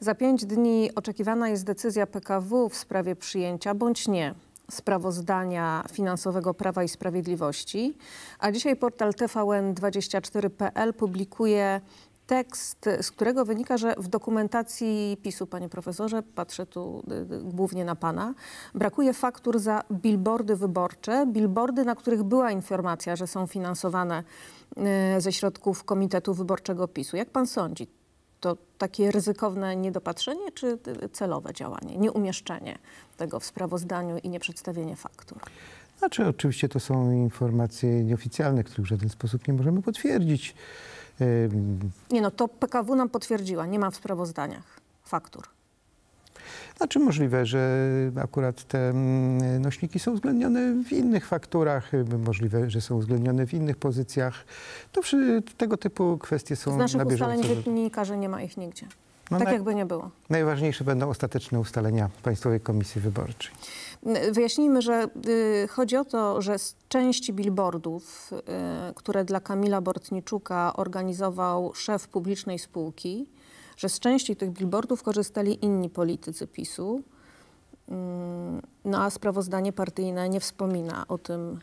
Za pięć dni oczekiwana jest decyzja PKW w sprawie przyjęcia bądź nie sprawozdania finansowego Prawa i Sprawiedliwości, a dzisiaj portal tvn24.pl publikuje tekst, z którego wynika, że w dokumentacji PiSu, panie profesorze, patrzę tu y, y, głównie na pana, brakuje faktur za billboardy wyborcze, billboardy, na których była informacja, że są finansowane y, ze środków Komitetu Wyborczego PiSu. Jak pan sądzi, to takie ryzykowne niedopatrzenie czy celowe działanie, nieumieszczenie tego w sprawozdaniu i nieprzedstawienie faktur? Znaczy, oczywiście to są informacje nieoficjalne, których w żaden sposób nie możemy potwierdzić. Nie no, to PKW nam potwierdziła, nie ma w sprawozdaniach faktur. Znaczy możliwe, że akurat te mm, nośniki są uwzględnione w innych fakturach, y, możliwe, że są uwzględnione w innych pozycjach. To przy, tego typu kwestie są Z naszych na bieżąco. ustaleń wynika, że nie ma ich nigdzie. No tak jakby nie było. Najważniejsze będą ostateczne ustalenia Państwowej Komisji Wyborczej. Wyjaśnijmy, że y, chodzi o to, że z części billboardów, y, które dla Kamila Bortniczuka organizował szef publicznej spółki, że z części tych billboardów korzystali inni politycy PiSu. Mm, no a sprawozdanie partyjne nie wspomina o tym,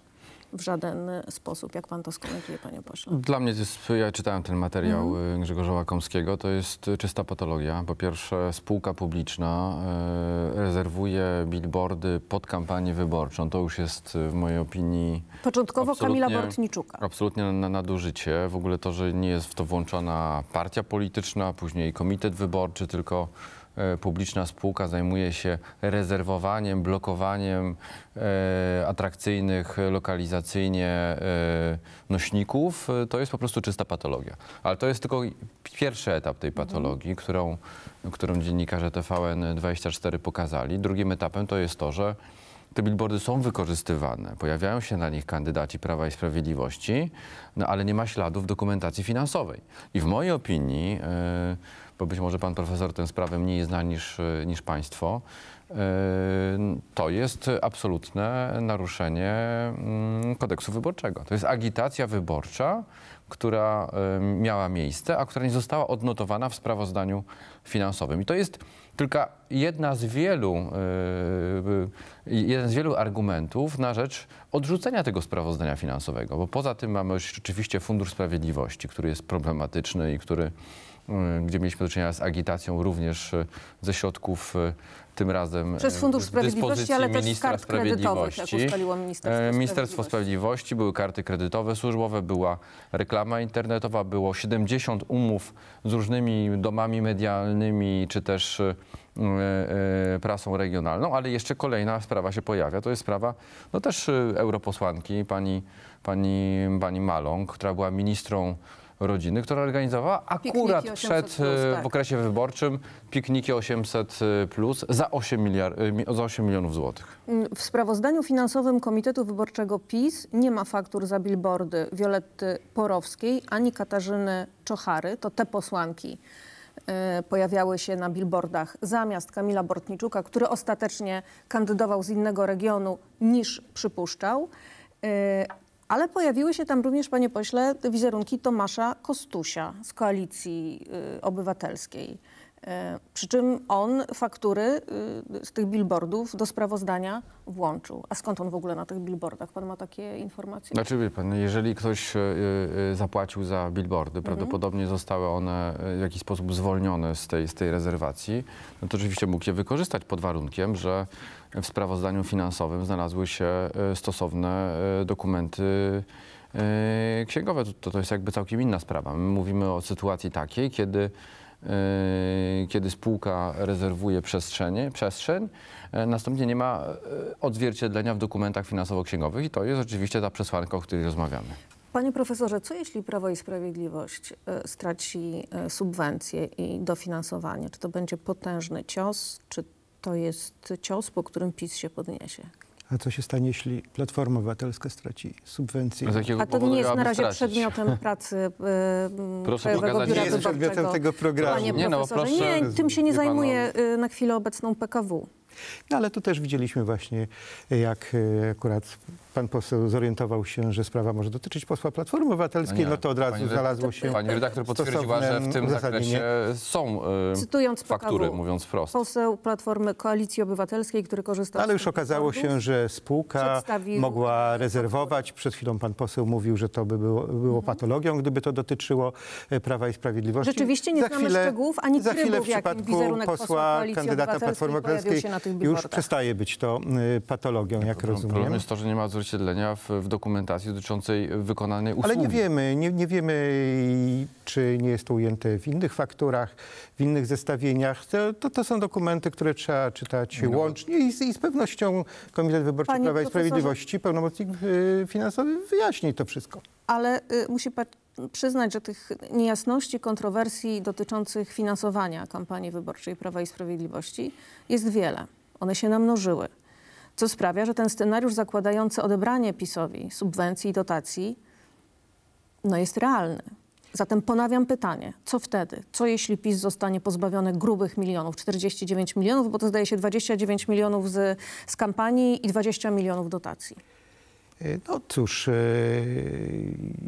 w żaden sposób. Jak pan to skomentuje, panie pośle? Dla mnie jest, ja czytałem ten materiał mm. Grzegorza Łakomskiego, to jest czysta patologia. Po pierwsze, spółka publiczna y, rezerwuje billboardy pod kampanię wyborczą. To już jest y, w mojej opinii... Początkowo Kamila Bortniczuka. Absolutnie na nadużycie. W ogóle to, że nie jest w to włączona partia polityczna, później komitet wyborczy, tylko E, publiczna spółka zajmuje się rezerwowaniem, blokowaniem e, atrakcyjnych lokalizacyjnie e, nośników, to jest po prostu czysta patologia. Ale to jest tylko pierwszy etap tej patologii, mhm. którą, którą dziennikarze TVN24 pokazali. Drugim etapem to jest to, że te billboardy są wykorzystywane, pojawiają się na nich kandydaci Prawa i Sprawiedliwości, no ale nie ma śladów dokumentacji finansowej. I w mojej opinii, e, bo być może pan profesor tę sprawę mniej zna niż, e, niż państwo, e, to jest absolutne naruszenie mm, kodeksu wyborczego. To jest agitacja wyborcza, która miała miejsce, a która nie została odnotowana w sprawozdaniu finansowym. I to jest tylko jedna z wielu, e, e, jeden z wielu argumentów na rzecz odrzucenia tego sprawozdania finansowego, bo poza tym mamy oczywiście Fundusz Sprawiedliwości, który jest problematyczny i który Y, gdzie mieliśmy do czynienia z agitacją również y, ze środków y, tym razem przez Fundusz Sprawiedliwości, ale też z kart kredytowych, jak ustaliło Ministerstwo, Ministerstwo Sprawiedliwości. Były karty kredytowe służbowe, była reklama internetowa, było 70 umów z różnymi domami medialnymi czy też prasą regionalną, ale jeszcze kolejna sprawa się pojawia. To jest sprawa no też europosłanki, pani, pani, pani Malong, która była ministrą rodziny, która organizowała akurat przed, plus, e, tak. w okresie wyborczym pikniki 800 e, plus za 8, miliard, e, za 8 milionów złotych. W sprawozdaniu finansowym Komitetu Wyborczego PiS nie ma faktur za billboardy Wioletty Porowskiej ani Katarzyny Czochary. To te posłanki pojawiały się na billboardach zamiast Kamila Bortniczuka, który ostatecznie kandydował z innego regionu niż przypuszczał. Ale pojawiły się tam również, panie pośle, wizerunki Tomasza Kostusia z Koalicji y, Obywatelskiej. E, przy czym on faktury y, z tych billboardów do sprawozdania włączył. A skąd on w ogóle na tych billboardach? Pan ma takie informacje? Znaczy, wie pan, jeżeli ktoś e, e, zapłacił za billboardy, mhm. prawdopodobnie zostały one w jakiś sposób zwolnione z tej, z tej rezerwacji, no to oczywiście mógł je wykorzystać pod warunkiem, że w sprawozdaniu finansowym znalazły się stosowne dokumenty księgowe. To, to jest jakby całkiem inna sprawa. My mówimy o sytuacji takiej, kiedy E, kiedy spółka rezerwuje przestrzenie, przestrzeń, e, następnie nie ma e, odzwierciedlenia w dokumentach finansowo-księgowych i to jest oczywiście ta przesłanka, o której rozmawiamy. Panie profesorze, co jeśli Prawo i Sprawiedliwość straci subwencje i dofinansowanie? Czy to będzie potężny cios, czy to jest cios, po którym PiS się podniesie? A co się stanie, jeśli Platforma Obywatelska straci subwencję? No A to nie jest na razie stracić? przedmiotem pracy y, Proszę Krajowego Biura nie jest przedmiotem tego programu. Panie nie, no, proszę, nie, tym się nie zajmuje y, na chwilę obecną PKW. No ale tu też widzieliśmy właśnie, jak y, akurat pan poseł zorientował się, że sprawa może dotyczyć posła Platformy Obywatelskiej, no, to od razu pani znalazło się. Pani redaktor potwierdziła, że w tym zakresie są yy, Cytując faktury, mówiąc wprost. Poseł Platformy Koalicji Obywatelskiej, który korzystał Ale już okazało się, że spółka mogła rezerwować. Przed chwilą pan poseł mówił, że to by było, było mhm. patologią, gdyby to dotyczyło e, Prawa i Sprawiedliwości. Rzeczywiście nie za znamy chwilę, szczegółów, ani za chwilę w przypadku posła, kandydata Platformy Obywatelskiej już przestaje być to e, patologią, jak rozumiem. Problem jest to, że nie ma odzwierciedlenia w, w dokumentacji dotyczącej wykonanej usługi. Ale nie wiemy, nie, nie wiemy czy nie jest to ujęte w innych fakturach, w innych zestawieniach. To, to, to są dokumenty, które trzeba czytać no. łącznie i z, i z, pewnością Komitet Wyborczy Panie Prawa i Sprawiedliwości, pełnomocnik y, finansowy wyjaśni to wszystko. Ale y, musi pan przyznać, że tych niejasności, kontrowersji dotyczących finansowania kampanii wyborczej Prawa i Sprawiedliwości jest wiele. One się namnożyły co sprawia, że ten scenariusz zakładający odebranie PiSowi subwencji i dotacji no jest realny. Zatem ponawiam pytanie, co wtedy? Co jeśli PiS zostanie pozbawiony grubych milionów, 49 milionów, bo to zdaje się 29 milionów z, z kampanii i 20 milionów dotacji? E, no cóż, e,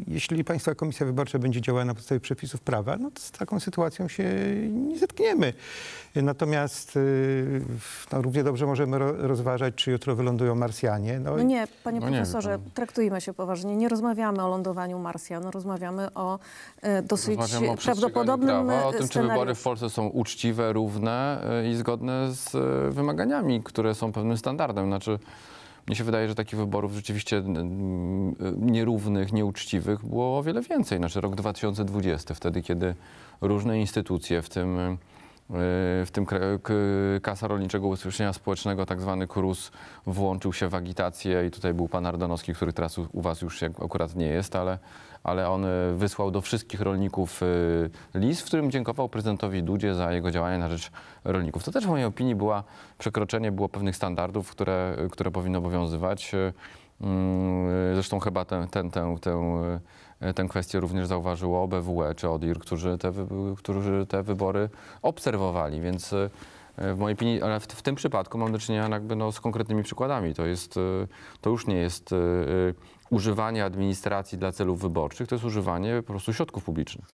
jeśli Państwa Komisja Wyborcza będzie działała na podstawie przepisów prawa, no to z taką sytuacją się nie zetkniemy. E, natomiast no, równie dobrze możemy rozważać, czy jutro wylądują Marsjanie. No, no nie, panie no profesorze, nie. No traktujmy się poważnie. Nie rozmawiamy o lądowaniu Marsjan, no rozmawiamy o dosyć rozmawiamy o prawdopodobnym prawa, o tym, czy wybory w Polsce są uczciwe, równe i zgodne z wymaganiami, które są pewnym standardem. Znaczy, mnie się wydaje, że takich wyborów rzeczywiście nierównych, nieuczciwych było o wiele więcej. Znaczy rok 2020, wtedy kiedy różne instytucje, w tym E, w tym Kasa Rolniczego Ubezpieczenia Społecznego, tak zwany KRUS, włączył się w agitację i tutaj był pan Ardanowski, który teraz u was już akurat nie jest, ale, ale on e, wysłał do wszystkich rolników e, list, w którym dziękował prezydentowi Dudzie za jego działanie na rzecz rolników. To też w mojej opinii była przekroczenie było pewnych standardów, które, które powinno obowiązywać. Mm, zresztą chyba tę, ten ten ten kwestię również zauważyło OBWE czy ODIR, którzy te, którzy te wybory obserwowali, więc e, w mojej opinii, ale w, w tym przypadku mam do czynienia jakby no, z konkretnymi przykładami. To, jest, e, to już nie jest e, używanie administracji dla celów wyborczych, to jest używanie po prostu środków publicznych.